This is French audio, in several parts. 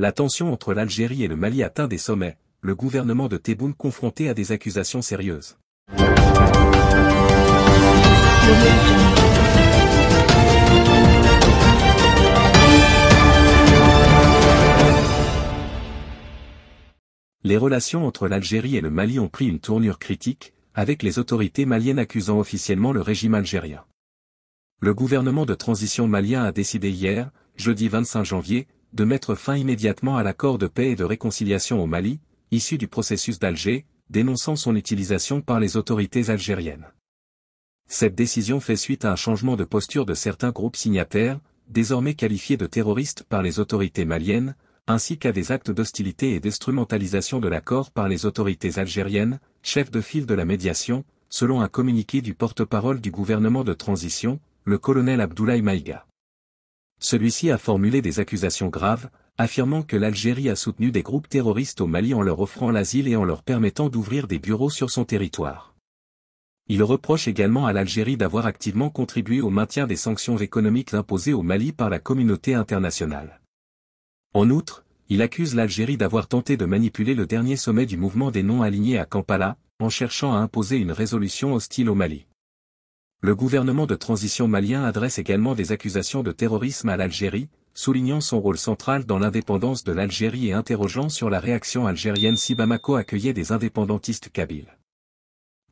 La tension entre l'Algérie et le Mali atteint des sommets, le gouvernement de Tebboune confronté à des accusations sérieuses. Les relations entre l'Algérie et le Mali ont pris une tournure critique, avec les autorités maliennes accusant officiellement le régime algérien. Le gouvernement de transition malien a décidé hier, jeudi 25 janvier, de mettre fin immédiatement à l'accord de paix et de réconciliation au Mali, issu du processus d'Alger, dénonçant son utilisation par les autorités algériennes. Cette décision fait suite à un changement de posture de certains groupes signataires, désormais qualifiés de terroristes par les autorités maliennes, ainsi qu'à des actes d'hostilité et d'instrumentalisation de l'accord par les autorités algériennes, chef de file de la médiation, selon un communiqué du porte-parole du gouvernement de transition, le colonel Abdoulaye Maïga. Celui-ci a formulé des accusations graves, affirmant que l'Algérie a soutenu des groupes terroristes au Mali en leur offrant l'asile et en leur permettant d'ouvrir des bureaux sur son territoire. Il reproche également à l'Algérie d'avoir activement contribué au maintien des sanctions économiques imposées au Mali par la communauté internationale. En outre, il accuse l'Algérie d'avoir tenté de manipuler le dernier sommet du mouvement des non-alignés à Kampala, en cherchant à imposer une résolution hostile au Mali. Le gouvernement de transition malien adresse également des accusations de terrorisme à l'Algérie, soulignant son rôle central dans l'indépendance de l'Algérie et interrogeant sur la réaction algérienne si Bamako accueillait des indépendantistes kabyles.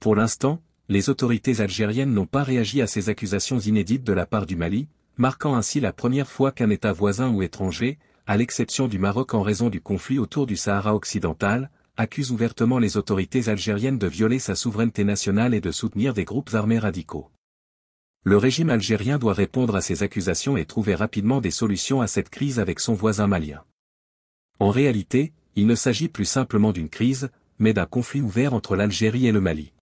Pour l'instant, les autorités algériennes n'ont pas réagi à ces accusations inédites de la part du Mali, marquant ainsi la première fois qu'un État voisin ou étranger, à l'exception du Maroc en raison du conflit autour du Sahara occidental, accuse ouvertement les autorités algériennes de violer sa souveraineté nationale et de soutenir des groupes armés radicaux le régime algérien doit répondre à ces accusations et trouver rapidement des solutions à cette crise avec son voisin malien. En réalité, il ne s'agit plus simplement d'une crise, mais d'un conflit ouvert entre l'Algérie et le Mali.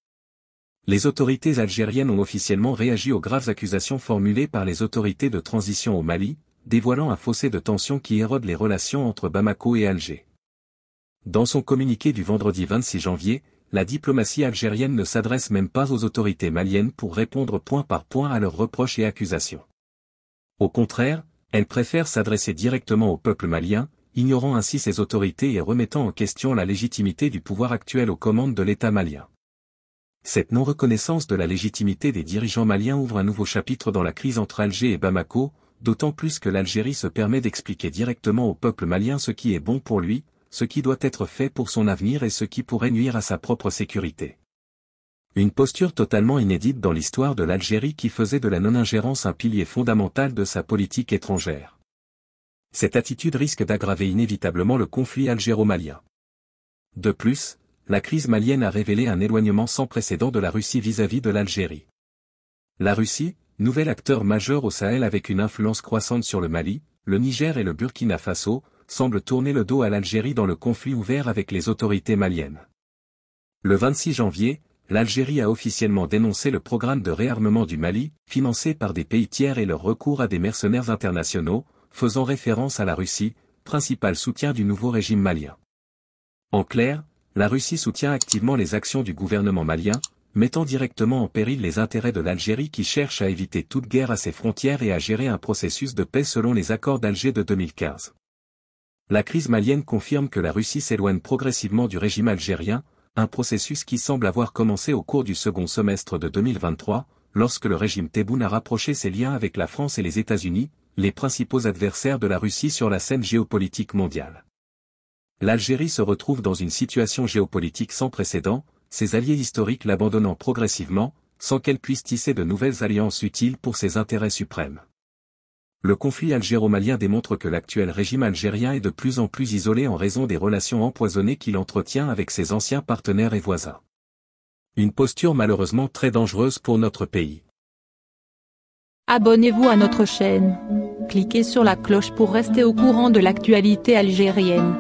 Les autorités algériennes ont officiellement réagi aux graves accusations formulées par les autorités de transition au Mali, dévoilant un fossé de tension qui érode les relations entre Bamako et Alger. Dans son communiqué du vendredi 26 janvier, la diplomatie algérienne ne s'adresse même pas aux autorités maliennes pour répondre point par point à leurs reproches et accusations. Au contraire, elle préfère s'adresser directement au peuple malien, ignorant ainsi ses autorités et remettant en question la légitimité du pouvoir actuel aux commandes de l'État malien. Cette non-reconnaissance de la légitimité des dirigeants maliens ouvre un nouveau chapitre dans la crise entre Alger et Bamako, d'autant plus que l'Algérie se permet d'expliquer directement au peuple malien ce qui est bon pour lui, ce qui doit être fait pour son avenir et ce qui pourrait nuire à sa propre sécurité. Une posture totalement inédite dans l'histoire de l'Algérie qui faisait de la non-ingérence un pilier fondamental de sa politique étrangère. Cette attitude risque d'aggraver inévitablement le conflit algéro-malien. De plus, la crise malienne a révélé un éloignement sans précédent de la Russie vis-à-vis de l'Algérie. La Russie, nouvel acteur majeur au Sahel avec une influence croissante sur le Mali, le Niger et le Burkina Faso, semble tourner le dos à l'Algérie dans le conflit ouvert avec les autorités maliennes. Le 26 janvier, l'Algérie a officiellement dénoncé le programme de réarmement du Mali, financé par des pays tiers et leur recours à des mercenaires internationaux, faisant référence à la Russie, principal soutien du nouveau régime malien. En clair, la Russie soutient activement les actions du gouvernement malien, mettant directement en péril les intérêts de l'Algérie qui cherche à éviter toute guerre à ses frontières et à gérer un processus de paix selon les accords d'Alger de 2015. La crise malienne confirme que la Russie s'éloigne progressivement du régime algérien, un processus qui semble avoir commencé au cours du second semestre de 2023, lorsque le régime Tebboune a rapproché ses liens avec la France et les États-Unis, les principaux adversaires de la Russie sur la scène géopolitique mondiale. L'Algérie se retrouve dans une situation géopolitique sans précédent, ses alliés historiques l'abandonnant progressivement, sans qu'elle puisse tisser de nouvelles alliances utiles pour ses intérêts suprêmes le conflit algéro-malien démontre que l'actuel régime algérien est de plus en plus isolé en raison des relations empoisonnées qu'il entretient avec ses anciens partenaires et voisins. Une posture malheureusement très dangereuse pour notre pays. Abonnez-vous à notre chaîne. Cliquez sur la cloche pour rester au courant de l'actualité algérienne.